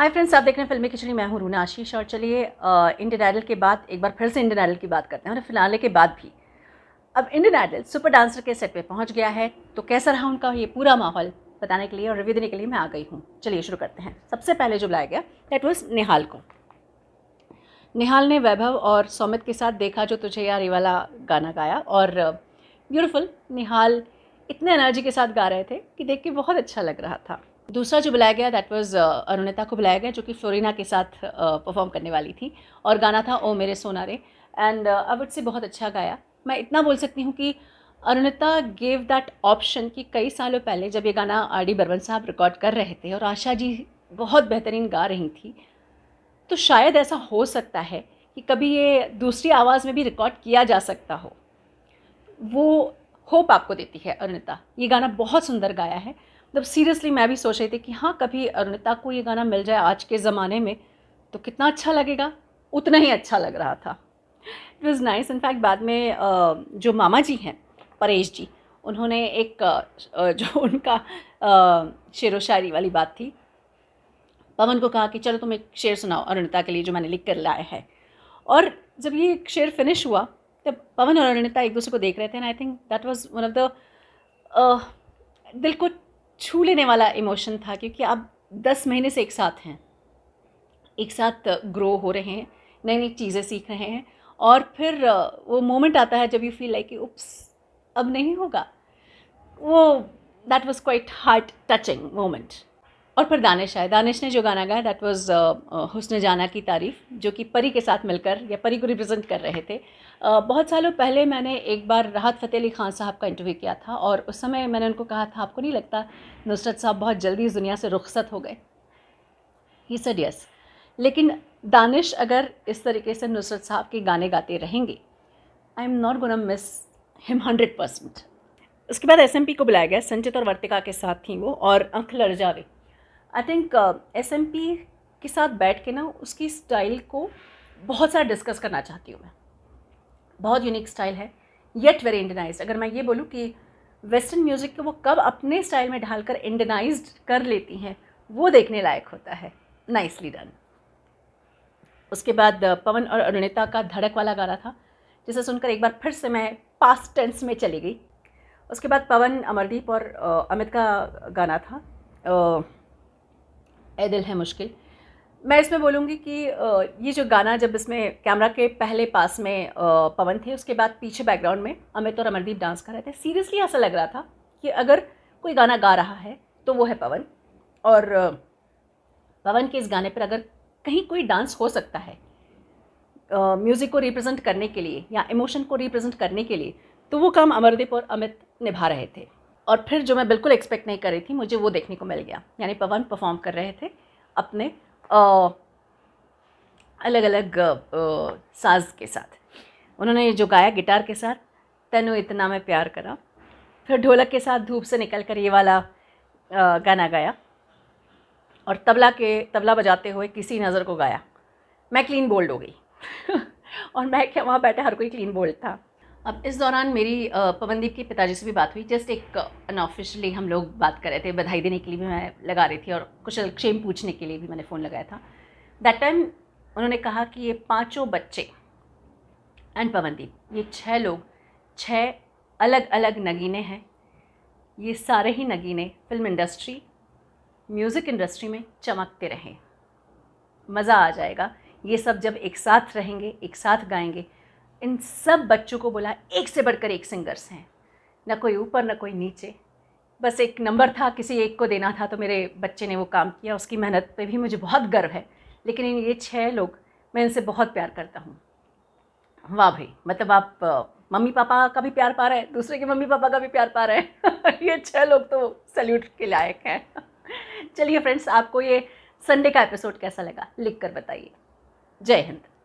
hi friends आप देख रहे हैं फिल्मी खिचड़ी मैं हूँ रूना आशीष और चलिए इंडियन आइडल के बाद एक बार फिर से इंडियन आइडल की बात करते हैं और फिलहाल के बाद भी अब इंडियन आइडल सुपर डांसर के सेट पे पहुँच गया है तो कैसा रहा उनका ये पूरा माहौल बताने के लिए और रिव्यू देने के लिए मैं आ गई हूँ चलिए शुरू करते हैं सबसे पहले जो बुलाया गया दैट वॉज निहाल को निहाल ने वैभव और सौमित के साथ देखा जो तुझे यार वाला गाना गाया और ब्यूटिफुल निहाल इतने एनर्जी के साथ गा रहे थे कि देख के बहुत अच्छा लग रहा था दूसरा जो बुलाया गया दैट वाज uh, अरुणिता को बुलाया गया जो कि फ्लोरिना के साथ परफॉर्म uh, करने वाली थी और गाना था ओ मेरे सोनारे एंड अवट से बहुत अच्छा गाया मैं इतना बोल सकती हूँ कि अरुणिता गेव दैट ऑप्शन कि कई सालों पहले जब ये गाना आर डी बर्मन साहब रिकॉर्ड कर रहे थे और आशा जी बहुत बेहतरीन गा रही थी तो शायद ऐसा हो सकता है कि कभी ये दूसरी आवाज़ में भी रिकॉर्ड किया जा सकता हो वो होप आपको देती है अरुणिता ये गाना बहुत सुंदर गाया है मतलब सीरियसली मैं भी सोच रही थी कि हाँ कभी अरुणिता को ये गाना मिल जाए आज के ज़माने में तो कितना अच्छा लगेगा उतना ही अच्छा लग रहा था इट वॉज़ नाइस इनफैक्ट बाद में जो मामा जी हैं परेश जी उन्होंने एक जो उनका शेर व शायरी वाली बात थी पवन को कहा कि चलो तुम एक शेर सुनाओ अरुणिता के लिए जो मैंने लिख कर लाया है और जब ये एक शेर फिनिश हुआ तब पवन और अरुणिता एक दूसरे को देख रहे थे and I think that was one of the दिल को छू लेने वाला इमोशन था क्योंकि आप दस महीने से एक साथ हैं एक साथ ग्रो हो रहे हैं नई नई चीज़ें सीख रहे हैं और फिर वो मोमेंट आता है जब यू फील लाइक उप्स अब नहीं होगा वो that was quite heart touching moment और फिर दानिश आए दानिश ने जो गाना गाया दैट वाज uh, uh, हुस्न जाना की तारीफ़ जो कि परी के साथ मिलकर या परी को रिप्रेजेंट कर रहे थे uh, बहुत सालों पहले मैंने एक बार राहत फ़तेह अली खान साहब का इंटरव्यू किया था और उस समय मैंने उनको कहा था आपको नहीं लगता नुसरत साहब बहुत जल्दी इस दुनिया से रुखसत हो गए ये सर यस लेकिन दानिश अगर इस तरीके से नुसरत साहब के गाने गाते रहेंगे I am not gonna miss him hundred percent उसके बाद एस को बुलाया गया संचित और वर्तिका के साथ थी वो और अंख जावे I think S M P के साथ बैठ के ना उसकी स्टाइल को बहुत सारा डिस्कस करना चाहती हूँ मैं बहुत यूनिक स्टाइल है येट वेरी इंडनाइज अगर मैं ये बोलूँ कि वेस्टर्न म्यूज़िक को वो कब अपने स्टाइल में ढालकर इंडनाइज कर लेती हैं वो देखने लायक होता है नाइसली डन उसके बाद uh, पवन और अरुणिता का धड़क वाला गाना था जिसे सुनकर एक बार फिर से मैं पास्ट टेंस में चली गई उसके बाद पवन अमरदीप और uh, अमित का गाना था uh, ए दिल है मुश्किल मैं इसमें बोलूँगी कि ये जो गाना जब इसमें कैमरा के पहले पास में पवन थे उसके बाद पीछे बैकग्राउंड में अमित और अमरदीप डांस कर रहे थे सीरियसली ऐसा लग रहा था कि अगर कोई गाना गा रहा है तो वो है पवन और पवन के इस गाने पर अगर कहीं कोई डांस हो सकता है म्यूज़िक को रिप्रेजेंट करने के लिए या इमोशन को रिप्रेजेंट करने के लिए तो वो काम अमरदीप और अमित निभा रहे थे और फिर जो मैं बिल्कुल एक्सपेक्ट नहीं कर रही थी मुझे वो देखने को मिल गया यानी पवन परफॉर्म कर रहे थे अपने अलग अलग साज के साथ उन्होंने जो गाया गिटार के साथ तेनों इतना मैं प्यार करा फिर ढोलक के साथ धूप से निकल कर ये वाला गाना गाया और तबला के तबला बजाते हुए किसी नज़र को गाया मैं क्लीन बोल्ड हो गई और मैं क्या वहाँ बैठे हर कोई क्लीन बोल्ड था अब इस दौरान मेरी पवनदीप के पिताजी से भी बात हुई जस्ट एक अनऑफिशियली हम लोग बात कर रहे थे बधाई देने के लिए भी मैं लगा रही थी और कुशल क्षेम पूछने के लिए भी मैंने फ़ोन लगाया था दैट टाइम उन्होंने कहा कि ये पाँचों बच्चे एंड पवनदीप ये छः लोग छः अलग अलग नगीने हैं ये सारे ही नगीने फिल्म इंडस्ट्री म्यूज़िक इंडस्ट्री में चमकते रहें मज़ा आ जाएगा ये सब जब एक साथ रहेंगे एक साथ गाएंगे इन सब बच्चों को बोला एक से बढ़कर एक सिंगर्स हैं ना कोई ऊपर ना कोई नीचे बस एक नंबर था किसी एक को देना था तो मेरे बच्चे ने वो काम किया उसकी मेहनत पे भी मुझे बहुत गर्व है लेकिन ये छः लोग मैं इनसे बहुत प्यार करता हूँ वाह भाई मतलब आप मम्मी पापा का भी प्यार पा रहे हैं दूसरे के मम्मी पापा का भी प्यार पा रहे हैं ये छः लोग तो सल्यूट के लायक हैं चलिए फ्रेंड्स आपको ये संडे का एपिसोड कैसा लगा लिख कर बताइए जय हिंद